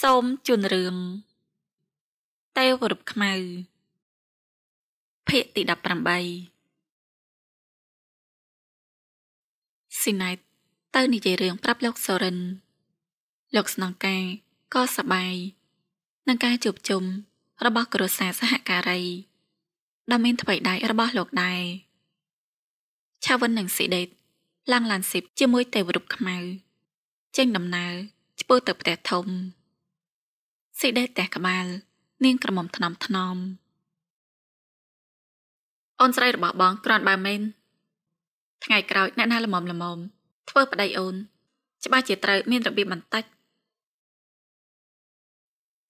សូមជូនរឿងទេវរូបខ្មៅភាគទី18ស៊ីណៃទៅនិយាយរឿងប្រាប់លោកសូរិនលោកស្នងការក៏សប្បាយនឹងការជួបជុំរបស់គ្រួសារសហការីដ៏មានថ្មីដៃរបស់លោកដែរឆាវិននិងស៊ីដេតឡើងឡានស៊ីបជាមួយទេវរូបខ្មៅចេញដំណើរឆ្ពោះទៅផ្ទះធំសេចក្តីផ្ទះក្បាល នាង ក្រមុំថ្នមថ្នមអូនស្រីរបស់បងក្រាន់បើមែនថ្ងៃក្រោយអ្នកណាល្មមល្មមធ្វើប្តីអូន ច្បាស់ជាត្រូវមានរបៀបបន្តិច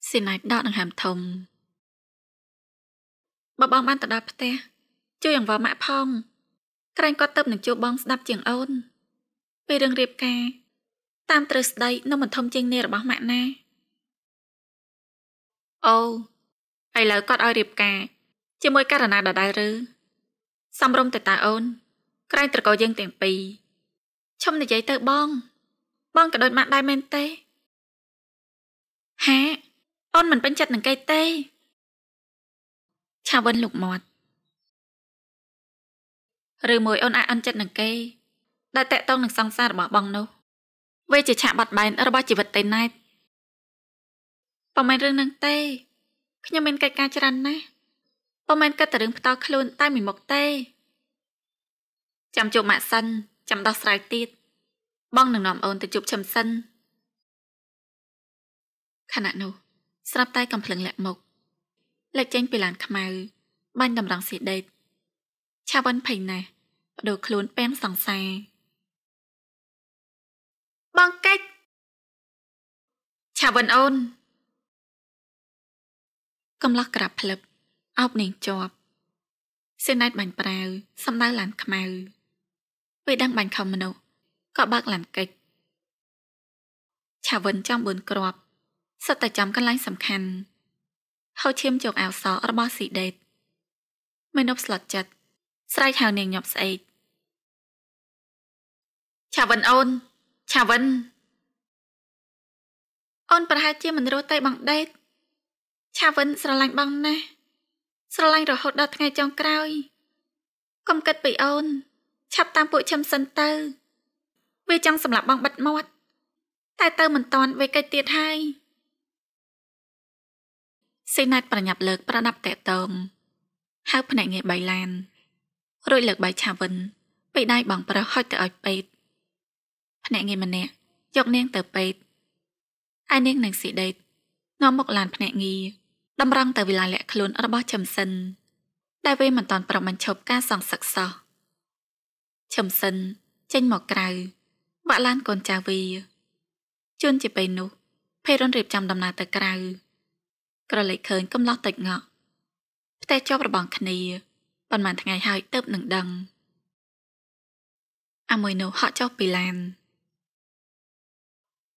ស៊ីណៃដកដង្ហើមធំបើបងបានទៅដល់ផ្ទះជួយអង្វរម៉ាក់ផង ក្រែងគាត់ទៅនឹងជួបបងស្ដាប់ជាងអូនពេលរឿងរៀបការតាមទ្រឹស្ដីនៅមន្តុំជាងនេះរបស់ម៉ាក់ណាអូឥឡូវគាត់ឲ្យរៀបការ ជាមួយករណីដដែលឬសំរុំទៅតាអូនក្រែងត្រកោយើងទាំងពីរឈុំនិយាយទៅបង បងក៏ដូចម៉ាក់ដែរមែនទេ ហាអូនមិនពេញចិត្តនឹងគេទេឆាវិនលោកមាត់ឬមួយអូនអាចអន់ចិត្តនឹងគេ ដែលតកតងនឹងសង្សាររបស់បងនោះវាជាឆាកបាត់បែនរបស់ជីវិតតេណៃតប៉ុន្មានរឿងនឹងទេខ្ញុំមានកិច្ចការច្រើនណាស់ប៉ុន្មានគិតតែរឿងផ្ទាល់ខ្លួនតែមួយមុខទេចាំជួបម៉ាក់សិនចាំដោះស្រាយទៀតបងនឹងនាំអូនទៅជួបឈឹមសិនខណៈនោះ ស្រាប់តែកំភ្លឹងលាក់មុខលេចចេញពីឡានខ្មៅបាញ់តម្រង់ស៊ីដេតឆាវ៉ាន់ភ័យណាស់បដូរខ្លួនពេមសង្សារបងកិច្ចឆាវ៉ាន់អូនកំឡោះក្រាបផ្លឹបអោបនឹងជាប់សេណែតបាញ់ប្រាវសំដៅឡានខ្មៅពេលដឹងបាញ់ខំមនុស្សក៏បើកឡានកិច្ចឆាវិនចំបួនគ្រាប់សិតតែចំកន្លែងសំខាន់ហៅឈាមជោគអោសរបស់ស៊ីដេតមនុស្សស្លុតចិត្តស្រែកហៅនាងញាប់ស្អែកឆាវិនអូនឆាវិនអូនប្រហែលជាមិនរស់ទេបងដេតឆាវិនស្រឡាញ់បងណាស់ស្រឡាញ់រហូតដល់ថ្ងៃចុងក្រោយកុំគិតពីអូន ឆាប់តាមពួកខ្ញុំសិនទៅវាចង់សម្លាប់បងបិទមាត់តែទៅមិនតាន់វេកិច្ចទៀតហើយសេណាតប្រញាប់លើក ប្រដាប់តេតើមហៅភ្នាក់ងារបៃឡានរួចលើកបៃឆាវិនពីដៃបងប្រុសហុចទៅឲ្យពេទ្យភ្នាក់ងារម្នាក់យកនាងទៅពេទ្យឯនាងនឹងស៊ីដេតនាំមកឡានភ្នាក់ងារតម្រង់ទៅវិលាលាក់ខ្លួនរបស់ឈឹមសិនដែលវាមិនតាន់ប្រាប់បញ្ឈប់ការសងសឹកសោះឈឹមសិន ចេញមកក្រៅបាក់ឡានកូនចៅវាជន់ជាពេលនោះ ភេរុនរៀបចំដំណើរទៅក្រៅ ក្រឡេកឃើញកំឡោះតិចងក់ផ្ទះជាប់របងគ្នាប៉ុន្មានថ្ងៃហើយទៅបនឹងដឹង អាមួយនោះហក់ចុះពីឡាន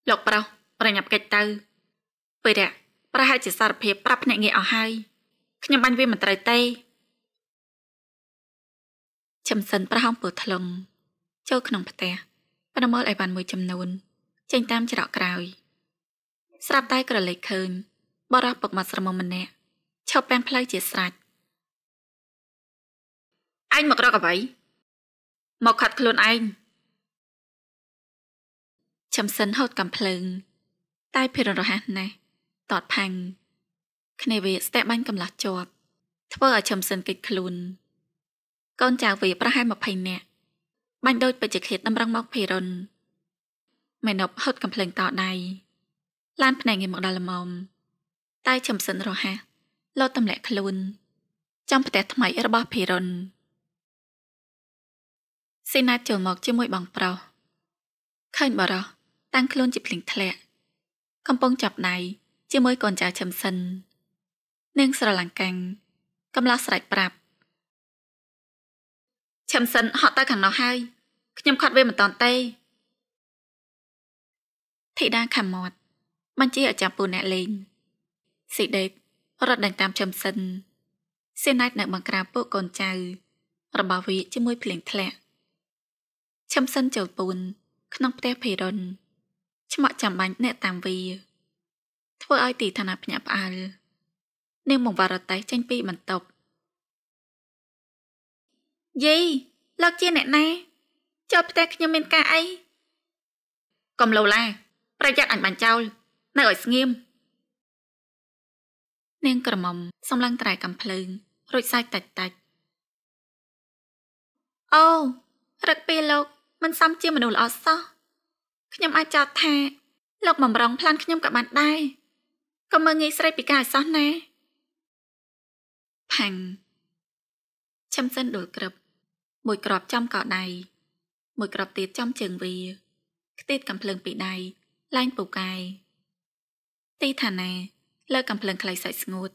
លោកប្រុសប្រញាប់កិច្ចទៅពេលរះប្រហែលជាសារភាពប្រាប់ភ្នាក់ងារអស់ហើយខ្ញុំបាញ់វាមិនត្រូវទេឈឹមសិនប្រហោងពើថ្លុងចូលក្នុង ផ្ទះប្រមល់អីវ៉ាន់មួយចំនួនចេញតាមច្រកក្រោយស្រាប់តែក្រឡេកឃើញបរោះពុកមាត់ស្រមម្នាក់ឈប់ពេញផ្លូវជាស្រេចឯងមករកអ្វីមកខាត់ខ្លួនឯងឈឹមសិនហូតកំភ្លើងតែភិររហ័សណាស់តតផាំងគ្នាវាស្ទាក់បាញ់កំលាស់ជាប់ធ្វើឲ្យឈឹមសិនកិច្ចខ្លួនកូនចៅវា ប្រហែល20នាក់បាញ់ដូចបច្ចឃាតតម្រង់មកភេរុនមែនប់ហត់កំភ្លើងតដៃឡានភ្នែកងាយមកដល់លមមតែឈឹមសិនរហ័សលោតទម្លាក់ខ្លួនចំផ្ទះថ្មីរបស់ភេរុនសេណាតចូលមកជាមួយបងប្រុសឃើញបរោះតាំងខ្លួនជាភ្លៀងធ្លាក់កំពុងចាប់ដៃជាមួយកូនចៅឈឹមសិននិងស្រឡាំងកាំងកំឡោះស្រែកប្រាប់ឈឹមសិនហត់ទៅខាងនោះហើយខ្ញុំខាត់វាមិនតន់ទេធីតាខំមាត់បញ្ជាអាចារ្យពូអ្នកលេងស៊ីដេករត់ដេញតាមឈឹមសិនសេណៃតនៅបង្ក្រាបពួកកូនចៅ របស់វាជាមួយភ្លៀងធ្លាក់ឈឹមសិនចូលពូនក្នុងផ្ទះភេរុនឆ្មក់ចាំបាញ់អ្នកតាមវាធ្វើឲ្យទីឋានៈភ្ញាក់ផ្អើលនាងបង្វរតេសចេញពីបន្ទប់យីលោកជាអ្នកណាចូលផ្ទះខ្ញុំមានការអីកុំលោឡាប្រយ័ត្នអញបាញ់ចោល នៅឲ្យស្ងៀមនាងក្រមុំសំឡឹងត្រែកំភ្លើងរួចសាច់តិចតិចអូរឹកពេលលោក មិនសមជាមនុស្សល្អសោះខ្ញុំអាចចោទថាលោកបំរងផ្លានខ្ញុំក៏បានដែរកុំមើងងាយស្រីពីការអសោះណាផាំងឈឹមសិនដូចក្រឹបមួយក្របចំកដៃមួយក្របទៀតចំជើងវា ខ្ទេតកំភ្លើងពីដៃលែងពូកាយទីឋានាលើកំភ្លើងខ្លីសាច់ស្ងួត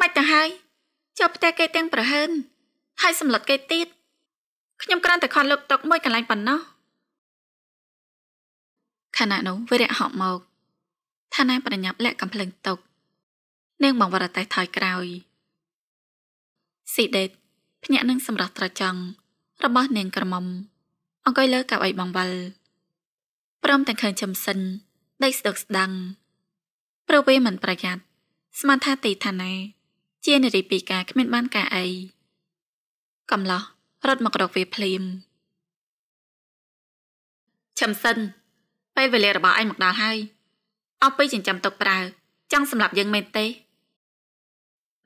មិនទៅហើយចុះផ្ទះគេទាំងប្រហើនហើយសម្លុតគេទៀតខ្ញុំគ្រាន់តែខត់លោកតុកមួយកន្លែងប៉ុណ្ណោះខណៈនោះវារៈហក់មកថាណាប្រញាប់លាក់កំភ្លឹងទុកនាងបង្វរតេះថយក្រោយស៊ីដេត ភ្នាក់នឹងសម្រាប់ត្រចង់របស់ នាងក្រមុំ អង្គុយលើកៅអីបង្វិលព្រមទាំងឃើញចំសិនដេកស្ដុកស្ដังព្រោះវាមិន ប្រយ័ត្នស្មានថាទីថាណាជានារីពីការគ្មានបាន ការអីកំឡោះរត់មករកវាភ្លាមចំសិនពេលវេលារបស់ឯងមកដល់ហើយអស់ពីចិញ្ចឹមទុកប្រៅចង់សម្រាប់យើងមែនទេ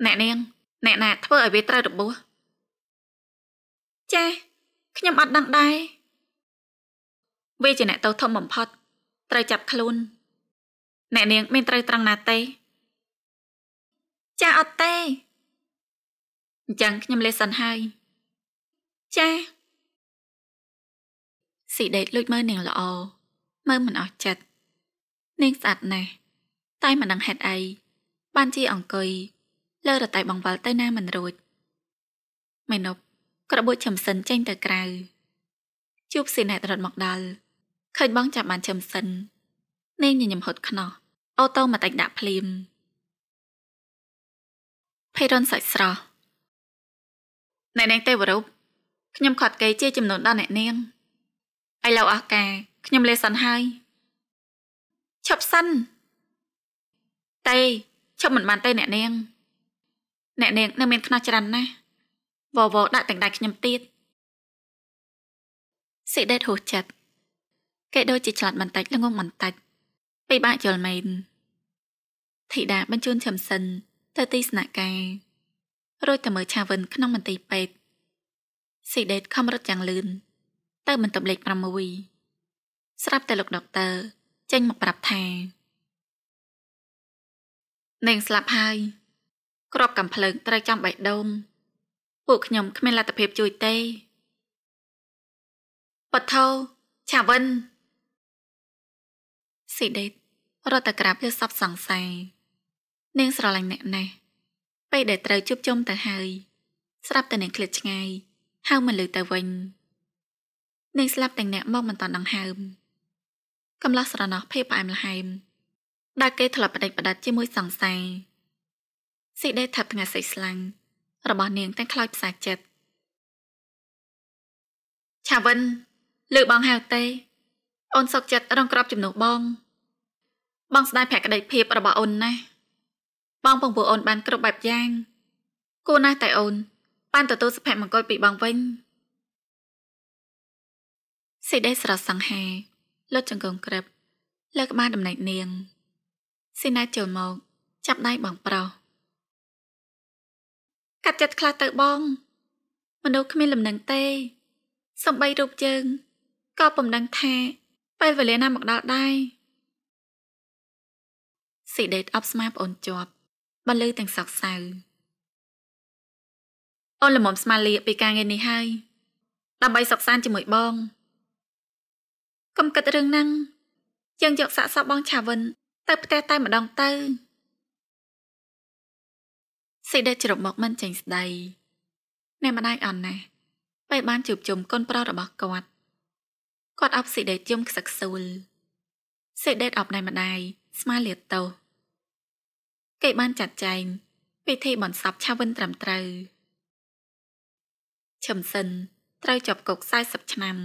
អ្នកនាង អ្នកណាធ្វើឲ្យវាត្រូវរបួសចាខ្ញុំអត់ដឹងដែរវាជាអ្នកទៅធំបំផុត ត្រូវចាប់ខ្លួន អ្នកនាងមានត្រូវត្រង់ណាទេ ចាអត់ទេអញ្ចឹងខ្ញុំលេសិនហើយចាស៊ីដេតលួចមើលនាងល្អ មើលមិនអស់ចិត្តនាងស្អាតណាស់តែមិនដឹងហេតុអីបានជាអង្គុយលើរតែបង្វិលទៅណាមិនរួចមេនប់ក្របួចឈឹមសិនចេញទៅក្រៅជួបសេណែតរត់មកដល់ឃើញបងចាប់បានឈឹមសិននាងញញឹមហត់ខ្នោះអូតូម៉ាទិកដាក់ភ្លាមភេរុនសាច់ស្រស់ណែនាងទេវរូបខ្ញុំខាត់គេជាចំនួនដល់អ្នកនាងឥឡូវអស់ការខ្ញុំលេសសិនហើយឈប់សិនតេឈប់មិនបានទេអ្នកនាង អ្នកនាងនៅមានខ្នោះច្រើនណាស់វវដាក់ទាំងដៃខ្ញុំទៀតសេដេតហូចចិត្តគេដូចជាឆ្លាតបន្តិចល្ងងបន្តិចពេលបាក់យល់មែនធីតាបញ្ជូនឈឹមសិន ទៅទីស្នាក់ការរួចទៅមើលឆាវិនក្នុងមន្ទីរពេទ្យសេដេតខំរត់យ៉ាងលឿនទៅបន្ទប់លេខ6ស្រាប់តែលោកដុកទ័រចេញមកប្រាប់ថានាងស្លាប់ហើយក្របកំភ្លើងត្រូវចំបៃដុំពួកខ្ញុំគ្មានលទ្ធភាពជួយទេបថោឆាវិនស៊ីដេតរត់ទៅក្រាបលើសពសង្សារនាងស្រឡាញ់អ្នកណាស់ពេលដែលត្រូវជួបជុំទៅហើយស្រាប់តែនាងឃ្លាតឆ្ងាយហៅមិនលើទៅវិញនាងស្លាប់ទាំងអ្នកមកមិនតាន់ដង្ហើមកំឡោះស្រណោះភ័យផ្អែមល្ហែមដែលគេធ្លាប់បដិបដាត់ជាមួយសង្សារសេចក្តីថាប់ថ្ងៃសៃស្លាញ់របស់នាងទាំងខ្លោចផ្សាចិត្តឆាវិនលើបងហៅទេអូនសុកចិត្តរងក្របជំនួសបង បងស្ដាយភក្តីភាពរបស់អូនណាស់បងពងពូអូនបានគ្រប់បែបយ៉ាងគួរណាស់តែអូនបានទទួលសុភមង្គលពីបងវិញសេចក្តីស្រស់សង្ហាលុតចង្គង់ក្រឹបលើក្បាលដំណេកនាងស៊ីណាចូលមកចាប់ដៃបងប្រុសកាត់ចិត្តខ្លះទៅបង មនុស្សគ្មានលំនឹងទេសំបីរូបយើងក៏ពំដឹងថាពេលវេលាណាមកដល់ដែរស៊ីដេតអបស្មាប្អូនជាប់បន្លឺទាំងសោកសៅអូនលំមស្មាលាពីការងារនេះហើយដើម្បីសុខសាន្តជាមួយបងកុំគិតរឿងហ្នឹងយើងយកសាកសពបងឆាវិនទៅផ្ទះតែម្ដងទៅសេចក្តីជ្រប់មកមិនចេញស្ដីអ្នកម្ដាយអន់ណាស់ពេលបានជួបជុំកូនប្រុសរបស់គាត់គាត់អប់សេចក្តីជុំខ្សឹកស៊ូលសេចក្តីអប់ណែម្ដាយស្មាលាតោគេបានចាត់ចែងពិធីបន់សពឆាវិនត្រឹមត្រូវឈឹមសិនត្រូវជាប់គុក40ឆ្នាំ